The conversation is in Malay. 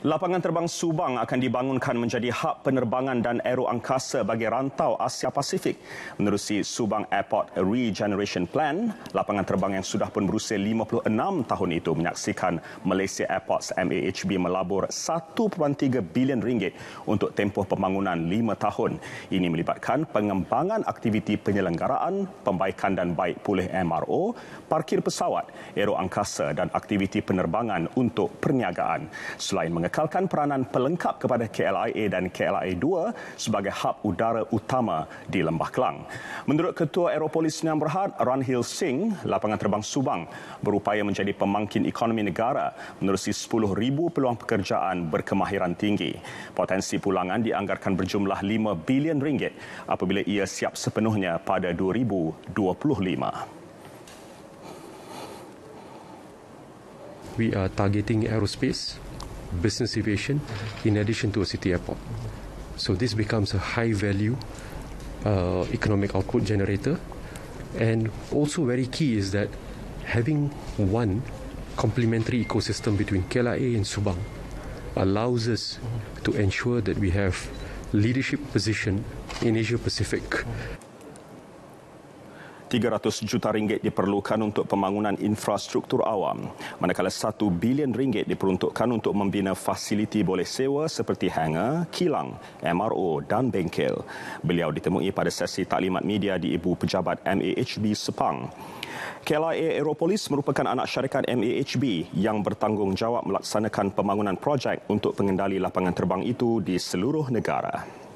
Lapangan terbang Subang akan dibangunkan menjadi hub penerbangan dan aero angkasa bagi rantau Asia Pasifik. Menerusi Subang Airport Regeneration Plan, lapangan terbang yang sudah pun berusia 56 tahun itu menyaksikan Malaysia Airports MAHB melabur 1.3 bilion ringgit untuk tempoh pembangunan 5 tahun. Ini melibatkan pengembangan aktiviti penyelenggaraan, pembaikan dan baik pulih MRO, parkir pesawat, aero angkasa dan aktiviti penerbangan untuk perniagaan. Selain mengetahui mengekalkan peranan pelengkap kepada KLIA dan KLIA 2 sebagai hub udara utama di Lembah Kelang. Menurut Ketua Aeropolis Sdn Bhd Ranhil Singh, lapangan terbang Subang berupaya menjadi pemangkin ekonomi negara menerusi 10,000 peluang pekerjaan berkemahiran tinggi. Potensi pulangan dianggarkan berjumlah 5 bilion ringgit apabila ia siap sepenuhnya pada 2025. We are targeting aerospace business aviation in addition to a city airport. So this becomes a high value uh, economic output generator. And also, very key is that having one complementary ecosystem between KLIA and Subang allows us to ensure that we have leadership position in Asia Pacific. 300 juta ringgit diperlukan untuk pembangunan infrastruktur awam, manakala 1 bilion ringgit diperuntukkan untuk membina fasiliti boleh sewa seperti hangar, kilang, MRO dan bengkel. Beliau ditemui pada sesi taklimat media di Ibu Pejabat MAHB Sepang. KLIA Aeropolis merupakan anak syarikat MAHB yang bertanggungjawab melaksanakan pembangunan projek untuk pengendali lapangan terbang itu di seluruh negara.